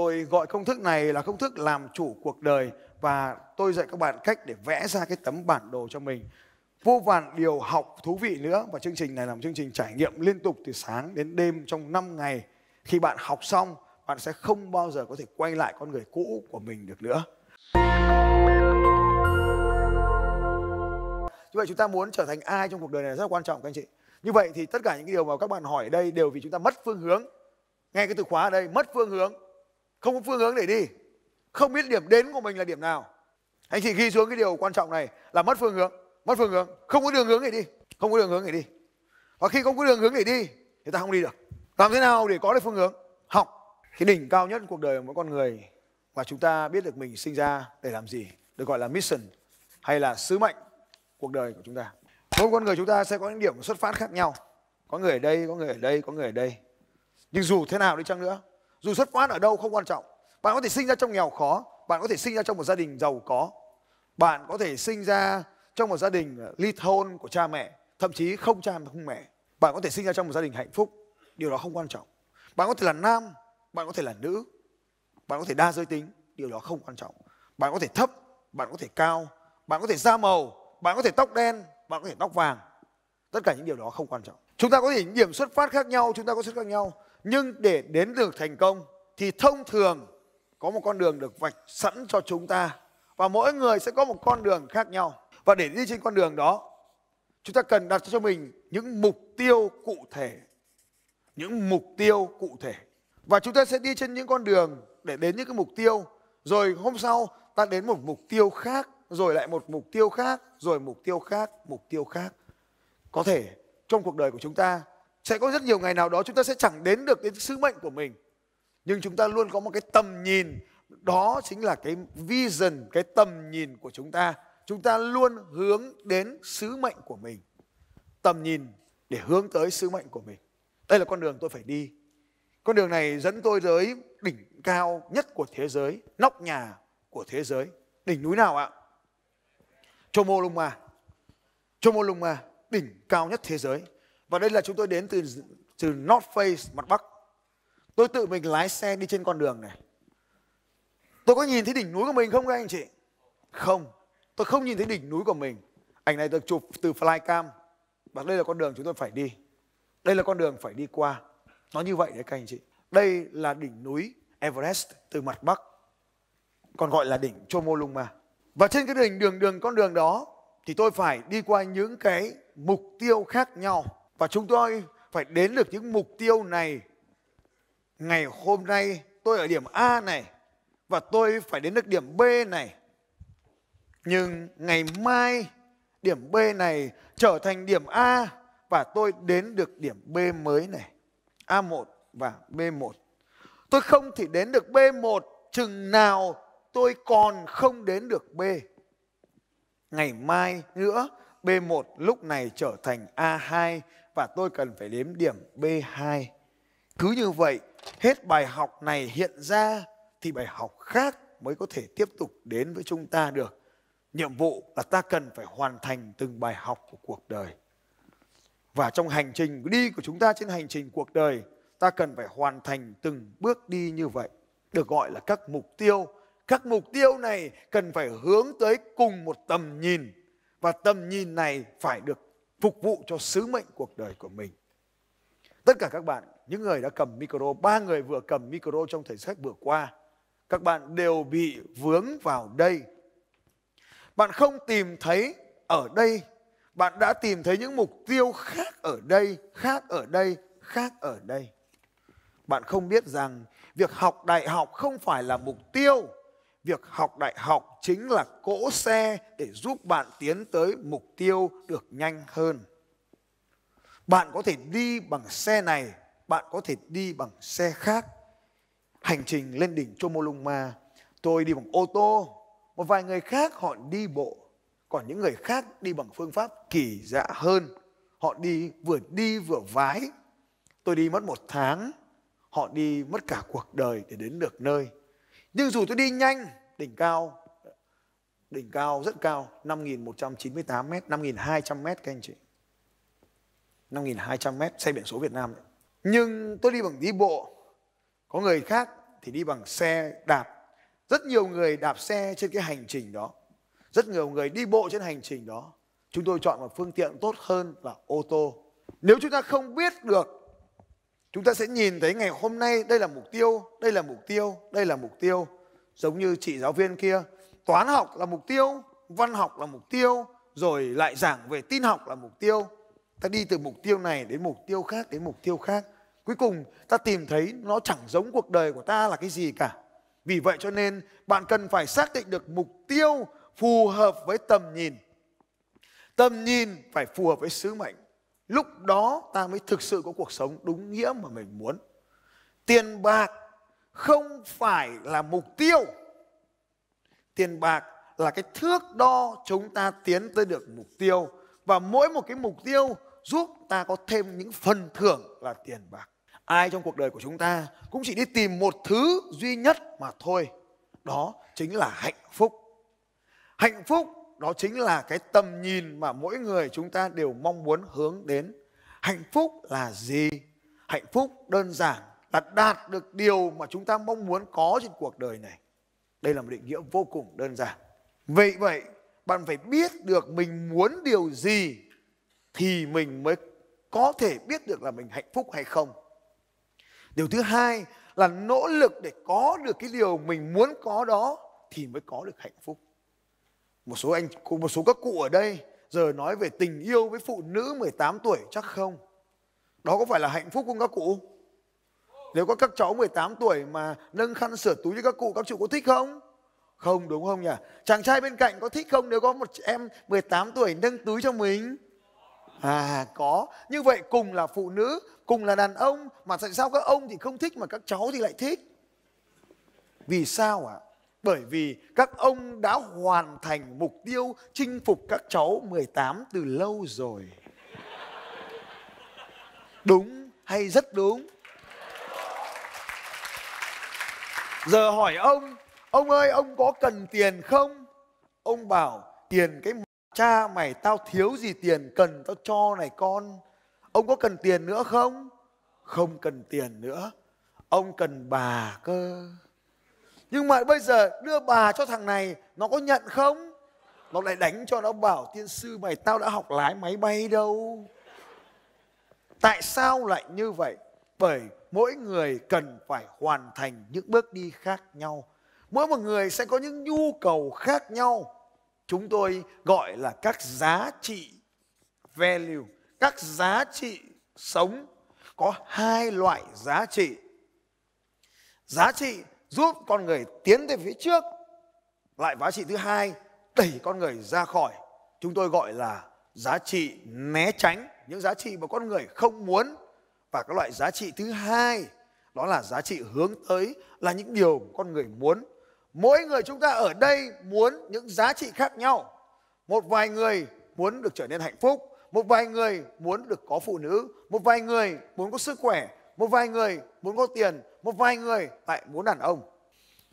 Tôi gọi công thức này là công thức làm chủ cuộc đời và tôi dạy các bạn cách để vẽ ra cái tấm bản đồ cho mình. Vô vàn điều học thú vị nữa và chương trình này là một chương trình trải nghiệm liên tục từ sáng đến đêm trong 5 ngày. Khi bạn học xong, bạn sẽ không bao giờ có thể quay lại con người cũ của mình được nữa. Như vậy chúng ta muốn trở thành ai trong cuộc đời này rất là quan trọng các anh chị. Như vậy thì tất cả những cái điều mà các bạn hỏi ở đây đều vì chúng ta mất phương hướng. Nghe cái từ khóa ở đây, mất phương hướng không có phương hướng để đi không biết điểm đến của mình là điểm nào anh chị ghi xuống cái điều quan trọng này là mất phương hướng mất phương hướng không có đường hướng để đi không có đường hướng để đi và khi không có đường hướng để đi thì ta không đi được làm thế nào để có được phương hướng học cái đỉnh cao nhất cuộc đời của mỗi con người và chúng ta biết được mình sinh ra để làm gì được gọi là mission hay là sứ mệnh cuộc đời của chúng ta mỗi con người chúng ta sẽ có những điểm xuất phát khác nhau có người ở đây có người ở đây có người ở đây nhưng dù thế nào đi chăng nữa dù xuất phát ở đâu không quan trọng. Bạn có thể sinh ra trong nghèo khó, bạn có thể sinh ra trong một gia đình giàu có. Bạn có thể sinh ra trong một gia đình ly hôn của cha mẹ, thậm chí không cha không mẹ. Bạn có thể sinh ra trong một gia đình hạnh phúc, điều đó không quan trọng. Bạn có thể là nam, bạn có thể là nữ, bạn có thể đa giới tính, điều đó không quan trọng. Bạn có thể thấp, bạn có thể cao, bạn có thể da màu, bạn có thể tóc đen, bạn có thể tóc vàng. Tất cả những điều đó không quan trọng. Chúng ta có thể những điểm xuất phát khác nhau, chúng ta có xuất khác nhau. Nhưng để đến được thành công thì thông thường có một con đường được vạch sẵn cho chúng ta và mỗi người sẽ có một con đường khác nhau. Và để đi trên con đường đó, chúng ta cần đặt cho mình những mục tiêu cụ thể. Những mục tiêu cụ thể. Và chúng ta sẽ đi trên những con đường để đến những cái mục tiêu. Rồi hôm sau ta đến một mục tiêu khác, rồi lại một mục tiêu khác, rồi mục tiêu khác, mục tiêu khác. Có thể trong cuộc đời của chúng ta sẽ có rất nhiều ngày nào đó chúng ta sẽ chẳng đến được đến sứ mệnh của mình nhưng chúng ta luôn có một cái tầm nhìn đó chính là cái vision cái tầm nhìn của chúng ta chúng ta luôn hướng đến sứ mệnh của mình tầm nhìn để hướng tới sứ mệnh của mình đây là con đường tôi phải đi con đường này dẫn tôi tới đỉnh cao nhất của thế giới nóc nhà của thế giới đỉnh núi nào ạ Chomolungma Chomolungma đỉnh cao nhất thế giới và đây là chúng tôi đến từ từ North Face mặt Bắc. Tôi tự mình lái xe đi trên con đường này. Tôi có nhìn thấy đỉnh núi của mình không các anh chị? Không, tôi không nhìn thấy đỉnh núi của mình. Ảnh này được chụp từ flycam. Và đây là con đường chúng tôi phải đi. Đây là con đường phải đi qua. Nó như vậy đấy các anh chị. Đây là đỉnh núi Everest từ mặt Bắc. Còn gọi là đỉnh Chomolungma. Và trên cái đỉnh đường đường con đường đó thì tôi phải đi qua những cái mục tiêu khác nhau và chúng tôi phải đến được những mục tiêu này. Ngày hôm nay tôi ở điểm A này và tôi phải đến được điểm B này. Nhưng ngày mai điểm B này trở thành điểm A và tôi đến được điểm B mới này. A1 và B1. Tôi không thể đến được B1 chừng nào tôi còn không đến được B. Ngày mai nữa B1 lúc này trở thành A2 và tôi cần phải đếm điểm B2. Cứ như vậy, hết bài học này hiện ra thì bài học khác mới có thể tiếp tục đến với chúng ta được. Nhiệm vụ là ta cần phải hoàn thành từng bài học của cuộc đời. Và trong hành trình đi của chúng ta trên hành trình cuộc đời, ta cần phải hoàn thành từng bước đi như vậy, được gọi là các mục tiêu. Các mục tiêu này cần phải hướng tới cùng một tầm nhìn và tầm nhìn này phải được phục vụ cho sứ mệnh cuộc đời của mình. Tất cả các bạn, những người đã cầm micro, ba người vừa cầm micro trong thời sách vừa qua, các bạn đều bị vướng vào đây. Bạn không tìm thấy ở đây, bạn đã tìm thấy những mục tiêu khác ở đây, khác ở đây, khác ở đây. Bạn không biết rằng việc học đại học không phải là mục tiêu, việc học đại học chính là cỗ xe để giúp bạn tiến tới mục tiêu được nhanh hơn. Bạn có thể đi bằng xe này, bạn có thể đi bằng xe khác. Hành trình lên đỉnh Chomolungma, tôi đi bằng ô tô, một vài người khác họ đi bộ, còn những người khác đi bằng phương pháp kỳ dạ hơn. Họ đi vừa đi vừa vái. Tôi đi mất một tháng, họ đi mất cả cuộc đời để đến được nơi. Nhưng dù tôi đi nhanh, đỉnh cao đỉnh cao rất cao 5.198 mét, 5.200 mét các anh chị. 5.200 mét xe biển số Việt Nam. Đấy. Nhưng tôi đi bằng đi bộ, có người khác thì đi bằng xe đạp. Rất nhiều người đạp xe trên cái hành trình đó. Rất nhiều người đi bộ trên hành trình đó. Chúng tôi chọn một phương tiện tốt hơn là ô tô. Nếu chúng ta không biết được Chúng ta sẽ nhìn thấy ngày hôm nay đây là mục tiêu, đây là mục tiêu, đây là mục tiêu. Giống như chị giáo viên kia toán học là mục tiêu văn học là mục tiêu rồi lại giảng về tin học là mục tiêu ta đi từ mục tiêu này đến mục tiêu khác đến mục tiêu khác cuối cùng ta tìm thấy nó chẳng giống cuộc đời của ta là cái gì cả vì vậy cho nên bạn cần phải xác định được mục tiêu phù hợp với tầm nhìn tầm nhìn phải phù hợp với sứ mệnh lúc đó ta mới thực sự có cuộc sống đúng nghĩa mà mình muốn tiền bạc không phải là mục tiêu tiền bạc là cái thước đo chúng ta tiến tới được mục tiêu và mỗi một cái mục tiêu giúp ta có thêm những phần thưởng là tiền bạc ai trong cuộc đời của chúng ta cũng chỉ đi tìm một thứ duy nhất mà thôi đó chính là hạnh phúc hạnh phúc đó chính là cái tầm nhìn mà mỗi người chúng ta đều mong muốn hướng đến hạnh phúc là gì hạnh phúc đơn giản là đạt được điều mà chúng ta mong muốn có trên cuộc đời này đây là một định nghĩa vô cùng đơn giản. Vậy vậy, bạn phải biết được mình muốn điều gì thì mình mới có thể biết được là mình hạnh phúc hay không. Điều thứ hai là nỗ lực để có được cái điều mình muốn có đó thì mới có được hạnh phúc. Một số anh một số các cụ ở đây giờ nói về tình yêu với phụ nữ 18 tuổi chắc không? Đó có phải là hạnh phúc không các cụ? Nếu có các cháu 18 tuổi mà nâng khăn sửa túi cho các cụ, các cụ có thích không? Không đúng không nhỉ? Chàng trai bên cạnh có thích không nếu có một em 18 tuổi nâng túi cho mình? À có, như vậy cùng là phụ nữ, cùng là đàn ông mà tại sao các ông thì không thích mà các cháu thì lại thích? Vì sao ạ? À? Bởi vì các ông đã hoàn thành mục tiêu chinh phục các cháu 18 từ lâu rồi. Đúng hay rất đúng? giờ hỏi ông ông ơi ông có cần tiền không ông bảo tiền cái cha mày tao thiếu gì tiền cần tao cho này con ông có cần tiền nữa không không cần tiền nữa ông cần bà cơ nhưng mà bây giờ đưa bà cho thằng này nó có nhận không nó lại đánh cho nó bảo tiên sư mày tao đã học lái máy bay đâu tại sao lại như vậy bởi mỗi người cần phải hoàn thành những bước đi khác nhau mỗi một người sẽ có những nhu cầu khác nhau chúng tôi gọi là các giá trị value các giá trị sống có hai loại giá trị giá trị giúp con người tiến về phía trước lại giá trị thứ hai đẩy con người ra khỏi chúng tôi gọi là giá trị né tránh những giá trị mà con người không muốn và cái loại giá trị thứ hai đó là giá trị hướng tới là những điều con người muốn mỗi người chúng ta ở đây muốn những giá trị khác nhau một vài người muốn được trở nên hạnh phúc một vài người muốn được có phụ nữ một vài người muốn có sức khỏe một vài người muốn có tiền một vài người lại muốn đàn ông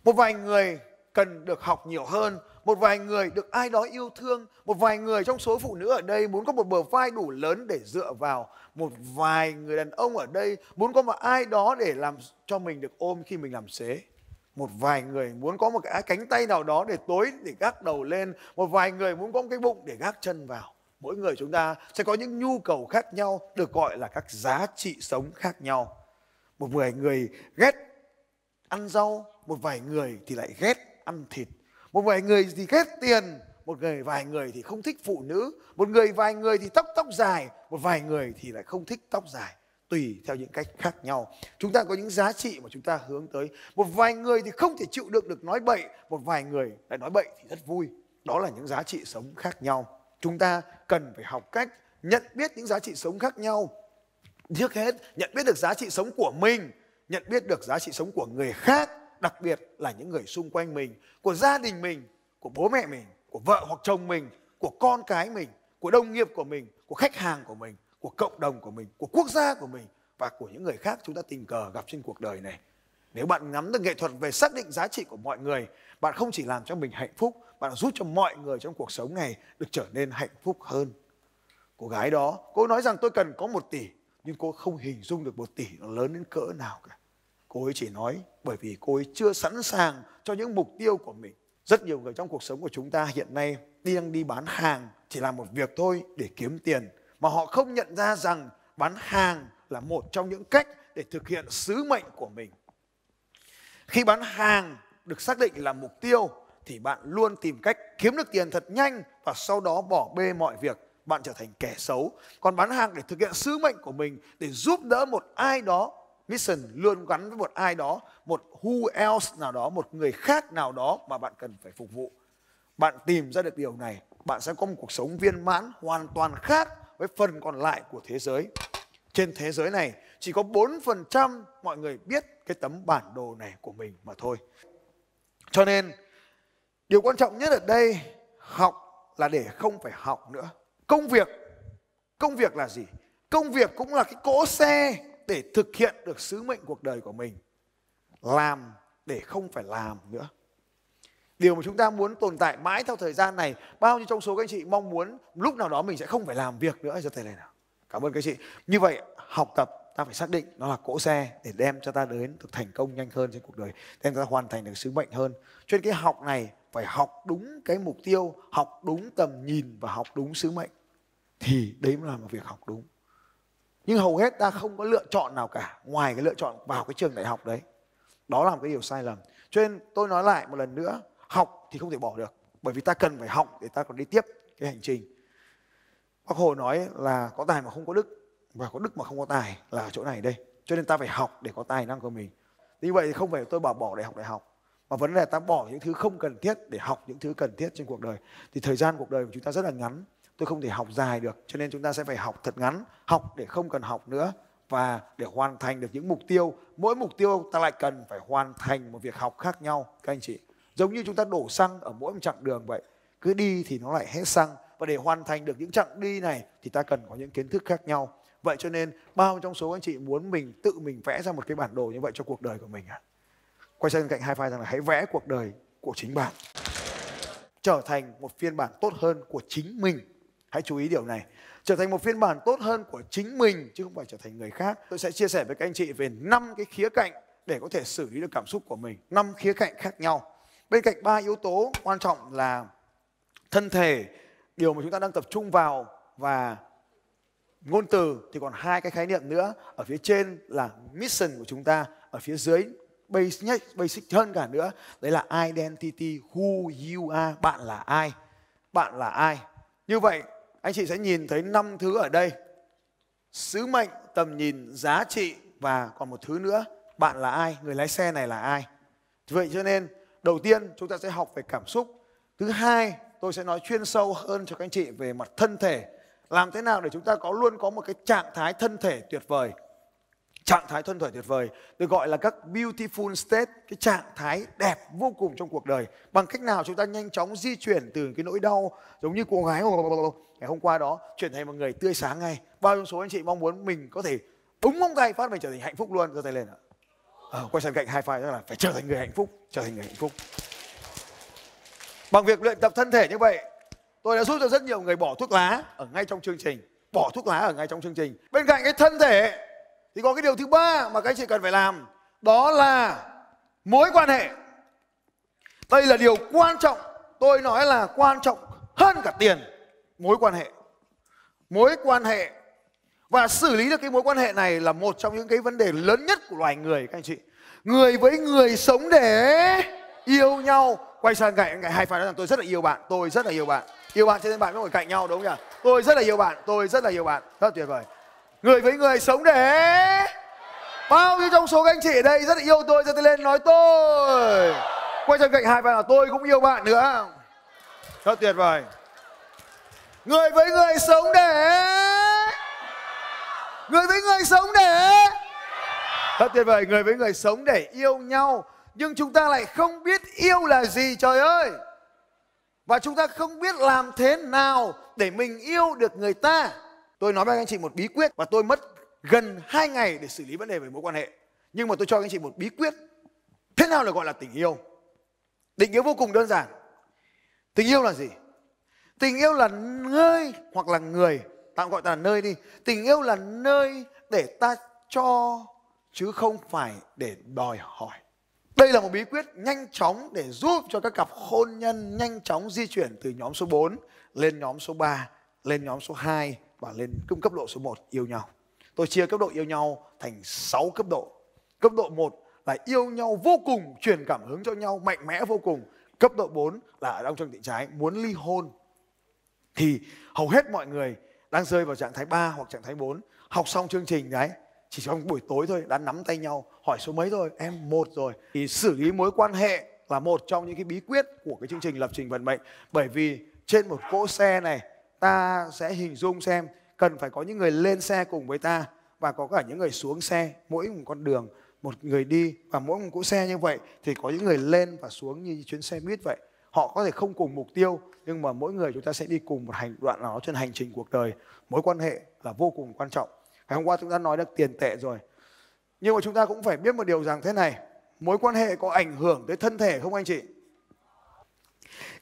một vài người cần được học nhiều hơn một vài người được ai đó yêu thương, một vài người trong số phụ nữ ở đây muốn có một bờ vai đủ lớn để dựa vào, một vài người đàn ông ở đây muốn có một ai đó để làm cho mình được ôm khi mình làm xế một vài người muốn có một cái cánh tay nào đó để tối để gác đầu lên một vài người muốn có một cái bụng để gác chân vào mỗi người chúng ta sẽ có những nhu cầu khác nhau được gọi là các giá trị sống khác nhau một vài người ghét ăn rau một vài người thì lại ghét ăn thịt một vài người thì ghét tiền một người vài người thì không thích phụ nữ một người vài người thì tóc tóc dài một vài người thì lại không thích tóc dài tùy theo những cách khác nhau chúng ta có những giá trị mà chúng ta hướng tới một vài người thì không thể chịu đựng được nói bậy một vài người lại nói bậy thì rất vui đó là những giá trị sống khác nhau chúng ta cần phải học cách nhận biết những giá trị sống khác nhau trước hết nhận biết được giá trị sống của mình nhận biết được giá trị sống của người khác đặc biệt là những người xung quanh mình, của gia đình mình, của bố mẹ mình, của vợ hoặc chồng mình, của con cái mình, của đồng nghiệp của mình, của khách hàng của mình, của cộng đồng của mình, của quốc gia của mình và của những người khác chúng ta tình cờ gặp trên cuộc đời này. Nếu bạn nắm được nghệ thuật về xác định giá trị của mọi người, bạn không chỉ làm cho mình hạnh phúc, bạn giúp cho mọi người trong cuộc sống này được trở nên hạnh phúc hơn. Cô gái đó, cô nói rằng tôi cần có một tỷ, nhưng cô không hình dung được một tỷ nó lớn đến cỡ nào cả cô ấy chỉ nói bởi vì cô ấy chưa sẵn sàng cho những mục tiêu của mình rất nhiều người trong cuộc sống của chúng ta hiện nay đi đang đi bán hàng chỉ làm một việc thôi để kiếm tiền mà họ không nhận ra rằng bán hàng là một trong những cách để thực hiện sứ mệnh của mình khi bán hàng được xác định là mục tiêu thì bạn luôn tìm cách kiếm được tiền thật nhanh và sau đó bỏ bê mọi việc bạn trở thành kẻ xấu còn bán hàng để thực hiện sứ mệnh của mình để giúp đỡ một ai đó mission luôn gắn với một ai đó, một who else nào đó, một người khác nào đó mà bạn cần phải phục vụ. Bạn tìm ra được điều này, bạn sẽ có một cuộc sống viên mãn hoàn toàn khác với phần còn lại của thế giới. Trên thế giới này chỉ có 4% mọi người biết cái tấm bản đồ này của mình mà thôi. Cho nên điều quan trọng nhất ở đây học là để không phải học nữa. Công việc công việc là gì? Công việc cũng là cái cỗ xe để thực hiện được sứ mệnh cuộc đời của mình làm để không phải làm nữa điều mà chúng ta muốn tồn tại mãi theo thời gian này bao nhiêu trong số các anh chị mong muốn lúc nào đó mình sẽ không phải làm việc nữa cho tay này nào cảm ơn các anh chị như vậy học tập ta phải xác định nó là cỗ xe để đem cho ta đến được thành công nhanh hơn trên cuộc đời đem ta hoàn thành được sứ mệnh hơn cho nên cái học này phải học đúng cái mục tiêu học đúng tầm nhìn và học đúng sứ mệnh thì đấy mới là một việc học đúng nhưng hầu hết ta không có lựa chọn nào cả ngoài cái lựa chọn vào cái trường đại học đấy đó là một cái điều sai lầm cho nên tôi nói lại một lần nữa học thì không thể bỏ được bởi vì ta cần phải học để ta còn đi tiếp cái hành trình bác hồ nói là có tài mà không có đức và có đức mà không có tài là ở chỗ này đây cho nên ta phải học để có tài năng của mình như vậy thì không phải tôi bảo bỏ đại học đại học mà vấn đề là ta bỏ những thứ không cần thiết để học những thứ cần thiết trên cuộc đời thì thời gian cuộc đời của chúng ta rất là ngắn tôi không thể học dài được cho nên chúng ta sẽ phải học thật ngắn học để không cần học nữa và để hoàn thành được những mục tiêu mỗi mục tiêu ta lại cần phải hoàn thành một việc học khác nhau các anh chị giống như chúng ta đổ xăng ở mỗi một chặng đường vậy cứ đi thì nó lại hết xăng và để hoàn thành được những chặng đi này thì ta cần có những kiến thức khác nhau vậy cho nên bao trong số anh chị muốn mình tự mình vẽ ra một cái bản đồ như vậy cho cuộc đời của mình ạ à? quay sang cạnh hai file rằng là hãy vẽ cuộc đời của chính bạn trở thành một phiên bản tốt hơn của chính mình Hãy chú ý điều này. Trở thành một phiên bản tốt hơn của chính mình chứ không phải trở thành người khác. Tôi sẽ chia sẻ với các anh chị về năm cái khía cạnh để có thể xử lý được cảm xúc của mình, năm khía cạnh khác nhau. Bên cạnh ba yếu tố quan trọng là thân thể, điều mà chúng ta đang tập trung vào và ngôn từ thì còn hai cái khái niệm nữa ở phía trên là mission của chúng ta ở phía dưới basic basic hơn cả nữa đấy là identity who you are bạn là ai bạn là ai như vậy anh chị sẽ nhìn thấy năm thứ ở đây sứ mệnh tầm nhìn giá trị và còn một thứ nữa bạn là ai người lái xe này là ai vậy cho nên đầu tiên chúng ta sẽ học về cảm xúc thứ hai tôi sẽ nói chuyên sâu hơn cho các anh chị về mặt thân thể làm thế nào để chúng ta có luôn có một cái trạng thái thân thể tuyệt vời trạng thái thân thể tuyệt vời được gọi là các beautiful state cái trạng thái đẹp vô cùng trong cuộc đời bằng cách nào chúng ta nhanh chóng di chuyển từ cái nỗi đau giống như cô gái ngày hôm qua đó chuyển thành một người tươi sáng ngay bao nhiêu số anh chị mong muốn mình có thể úng ông tay phát mình trở thành hạnh phúc luôn giơ tay lên ạ à, quay sang cạnh hai file đó là phải trở thành người hạnh phúc trở thành người hạnh phúc bằng việc luyện tập thân thể như vậy tôi đã giúp cho rất nhiều người bỏ thuốc lá ở ngay trong chương trình bỏ thuốc lá ở ngay trong chương trình bên cạnh cái thân thể thì có cái điều thứ ba mà các anh chị cần phải làm đó là mối quan hệ đây là điều quan trọng tôi nói là quan trọng hơn cả tiền mối quan hệ mối quan hệ và xử lý được cái mối quan hệ này là một trong những cái vấn đề lớn nhất của loài người các anh chị người với người sống để yêu nhau quay sang cạnh cạnh hai phải nói rằng tôi rất là yêu bạn tôi rất là yêu bạn yêu bạn cho nên bạn mới ngồi cạnh nhau đúng không nhỉ tôi rất là yêu bạn tôi rất là yêu bạn rất tuyệt vời người với người sống để bao nhiêu trong số các anh chị ở đây rất là yêu tôi giơ tay lên nói tôi quay sang cạnh hai bạn là tôi cũng yêu bạn nữa rất tuyệt vời người với người sống để người với người sống để rất tuyệt vời người với người sống để yêu nhau nhưng chúng ta lại không biết yêu là gì trời ơi và chúng ta không biết làm thế nào để mình yêu được người ta Tôi nói với anh chị một bí quyết và tôi mất gần 2 ngày để xử lý vấn đề về mối quan hệ. Nhưng mà tôi cho anh chị một bí quyết. Thế nào là gọi là tình yêu? định nghĩa vô cùng đơn giản. Tình yêu là gì? Tình yêu là nơi hoặc là người, tạm gọi ta là nơi đi. Tình yêu là nơi để ta cho chứ không phải để đòi hỏi. Đây là một bí quyết nhanh chóng để giúp cho các cặp hôn nhân nhanh chóng di chuyển từ nhóm số 4 lên nhóm số 3, lên nhóm số 2, và lên cung cấp độ số 1 yêu nhau. Tôi chia cấp độ yêu nhau thành 6 cấp độ. Cấp độ 1 là yêu nhau vô cùng, truyền cảm hứng cho nhau mạnh mẽ vô cùng. Cấp độ 4 là ở trong thị trái muốn ly hôn thì hầu hết mọi người đang rơi vào trạng thái 3 hoặc trạng thái 4. Học xong chương trình đấy chỉ trong buổi tối thôi đã nắm tay nhau hỏi số mấy rồi em một rồi thì xử lý mối quan hệ là một trong những cái bí quyết của cái chương trình lập trình vận mệnh bởi vì trên một cỗ xe này ta sẽ hình dung xem cần phải có những người lên xe cùng với ta và có cả những người xuống xe mỗi một con đường một người đi và mỗi một cỗ xe như vậy thì có những người lên và xuống như chuyến xe buýt vậy họ có thể không cùng mục tiêu nhưng mà mỗi người chúng ta sẽ đi cùng một hành đoạn nào đó trên hành trình cuộc đời mối quan hệ là vô cùng quan trọng ngày hôm qua chúng ta nói được tiền tệ rồi nhưng mà chúng ta cũng phải biết một điều rằng thế này mối quan hệ có ảnh hưởng tới thân thể không anh chị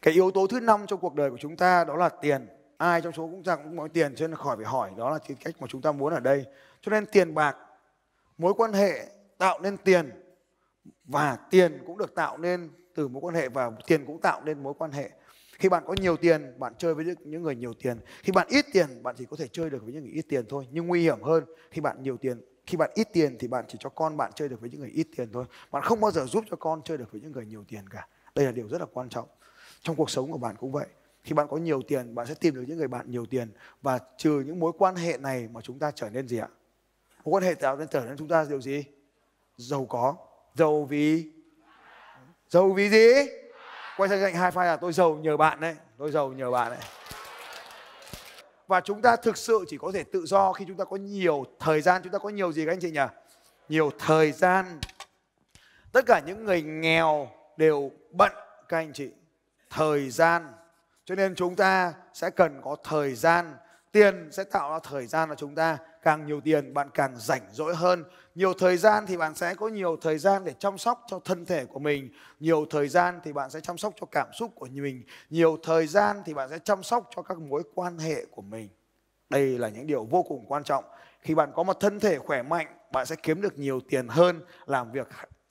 cái yếu tố thứ năm trong cuộc đời của chúng ta đó là tiền ai trong số cũng ta cũng có tiền cho nên khỏi phải hỏi đó là cái cách mà chúng ta muốn ở đây cho nên tiền bạc mối quan hệ tạo nên tiền và tiền cũng được tạo nên từ mối quan hệ và tiền cũng tạo nên mối quan hệ khi bạn có nhiều tiền bạn chơi với những người nhiều tiền khi bạn ít tiền bạn chỉ có thể chơi được với những người ít tiền thôi nhưng nguy hiểm hơn khi bạn nhiều tiền khi bạn ít tiền thì bạn chỉ cho con bạn chơi được với những người ít tiền thôi bạn không bao giờ giúp cho con chơi được với những người nhiều tiền cả đây là điều rất là quan trọng trong cuộc sống của bạn cũng vậy khi bạn có nhiều tiền bạn sẽ tìm được những người bạn nhiều tiền và trừ những mối quan hệ này mà chúng ta trở nên gì ạ mối quan hệ tạo nên trở nên chúng ta điều gì giàu có giàu vì giàu vì gì quay sang cạnh hai file là tôi giàu nhờ bạn đấy tôi giàu nhờ bạn đấy và chúng ta thực sự chỉ có thể tự do khi chúng ta có nhiều thời gian chúng ta có nhiều gì các anh chị nhỉ nhiều thời gian tất cả những người nghèo đều bận các anh chị thời gian cho nên chúng ta sẽ cần có thời gian tiền sẽ tạo ra thời gian cho chúng ta càng nhiều tiền bạn càng rảnh rỗi hơn nhiều thời gian thì bạn sẽ có nhiều thời gian để chăm sóc cho thân thể của mình nhiều thời gian thì bạn sẽ chăm sóc cho cảm xúc của mình nhiều thời gian thì bạn sẽ chăm sóc cho các mối quan hệ của mình đây là những điều vô cùng quan trọng khi bạn có một thân thể khỏe mạnh bạn sẽ kiếm được nhiều tiền hơn làm việc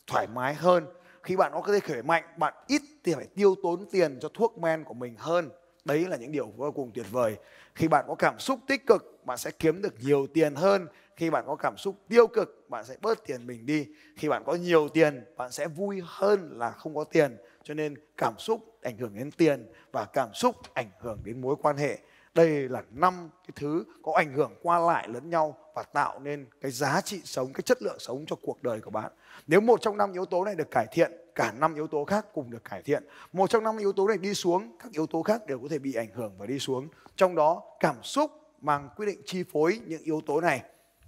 thoải mái hơn khi bạn có cái khỏe mạnh bạn ít thì phải tiêu tốn tiền cho thuốc men của mình hơn đấy là những điều vô cùng tuyệt vời khi bạn có cảm xúc tích cực bạn sẽ kiếm được nhiều tiền hơn khi bạn có cảm xúc tiêu cực bạn sẽ bớt tiền mình đi khi bạn có nhiều tiền bạn sẽ vui hơn là không có tiền cho nên cảm xúc ảnh hưởng đến tiền và cảm xúc ảnh hưởng đến mối quan hệ đây là năm cái thứ có ảnh hưởng qua lại lẫn nhau và tạo nên cái giá trị sống cái chất lượng sống cho cuộc đời của bạn nếu một trong năm yếu tố này được cải thiện cả năm yếu tố khác cùng được cải thiện một trong năm yếu tố này đi xuống các yếu tố khác đều có thể bị ảnh hưởng và đi xuống trong đó cảm xúc mang quyết định chi phối những yếu tố này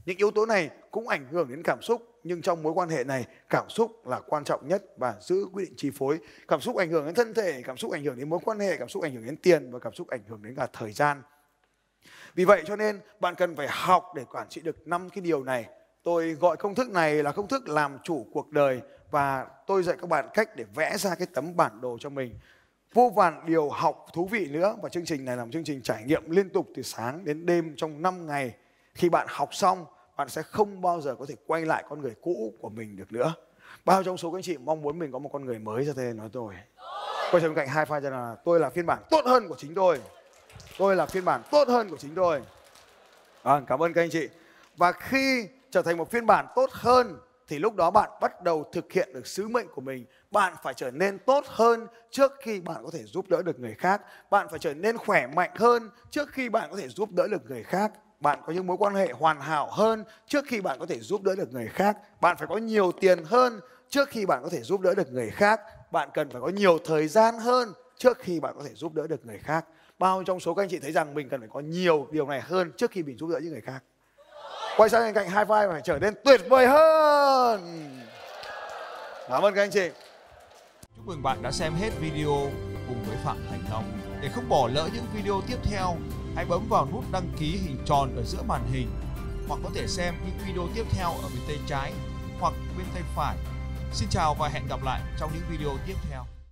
những yếu tố này cũng ảnh hưởng đến cảm xúc nhưng trong mối quan hệ này cảm xúc là quan trọng nhất và giữ quyết định chi phối. Cảm xúc ảnh hưởng đến thân thể, cảm xúc ảnh hưởng đến mối quan hệ, cảm xúc ảnh hưởng đến tiền và cảm xúc ảnh hưởng đến cả thời gian. Vì vậy cho nên bạn cần phải học để quản trị được năm cái điều này. Tôi gọi công thức này là công thức làm chủ cuộc đời và tôi dạy các bạn cách để vẽ ra cái tấm bản đồ cho mình vô vàn điều học thú vị nữa và chương trình này là một chương trình trải nghiệm liên tục từ sáng đến đêm trong 5 ngày. Khi bạn học xong bạn sẽ không bao giờ có thể quay lại con người cũ của mình được nữa bao trong số các anh chị mong muốn mình có một con người mới cho thế nói tôi quay trở bên cạnh hai pha cho là tôi là phiên bản tốt hơn của chính tôi tôi là phiên bản tốt hơn của chính tôi à, cảm ơn các anh chị và khi trở thành một phiên bản tốt hơn thì lúc đó bạn bắt đầu thực hiện được sứ mệnh của mình bạn phải trở nên tốt hơn trước khi bạn có thể giúp đỡ được người khác bạn phải trở nên khỏe mạnh hơn trước khi bạn có thể giúp đỡ được người khác bạn có những mối quan hệ hoàn hảo hơn trước khi bạn có thể giúp đỡ được người khác bạn phải có nhiều tiền hơn trước khi bạn có thể giúp đỡ được người khác bạn cần phải có nhiều thời gian hơn trước khi bạn có thể giúp đỡ được người khác bao trong số các anh chị thấy rằng mình cần phải có nhiều điều này hơn trước khi mình giúp đỡ những người khác quay sang bên cạnh hai vai phải trở nên tuyệt vời hơn cảm ơn các anh chị chúc mừng bạn đã xem hết video cùng với phạm thành long để không bỏ lỡ những video tiếp theo hãy bấm vào nút đăng ký hình tròn ở giữa màn hình hoặc có thể xem những video tiếp theo ở bên tay trái hoặc bên tay phải. Xin chào và hẹn gặp lại trong những video tiếp theo.